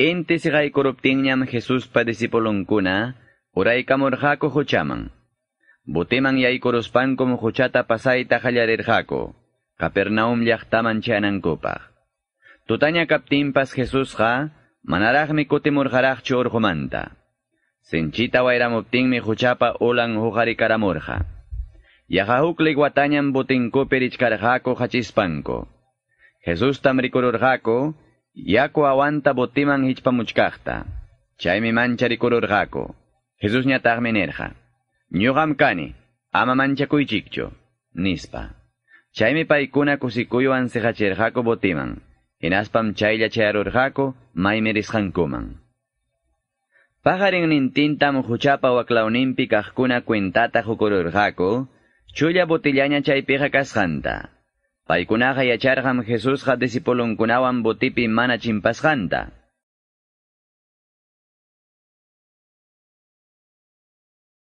Ente si kay kuruptingyam Jesus pa disipulunkuna, uray kamurjako huchaman. Butimang yay kuruspan como huchata pasay tajallarirjako, Kapernaum llaktaman chanankupaj. Tutaña kaptimpas Jesus ha, manarajmi kutimurjarajchu urjumanta. Sinchita mi huchapa ulan hujarikaramurja. Yajahuklik watañan butinkupi richkarjako hachispanko. Jesus tamrikururjako, Yaku awanta botiman hichpamuchkajta. Chaymi Mancharikururhako, Jesús ñataqmi nirqa. Ñuqam kani, ama nispa. Chaymi Paikuna kusikuywan sijachirqaku botiman, hinaspam chaylla Chaila maimerishankuman. risqankuman. Pajarin nintintam huchapa waklawninpi kajkuna kwintata chulla botillaña chaypiqa Paykunaqa yacharqam Jesusqa discipulunkunawan botipi mana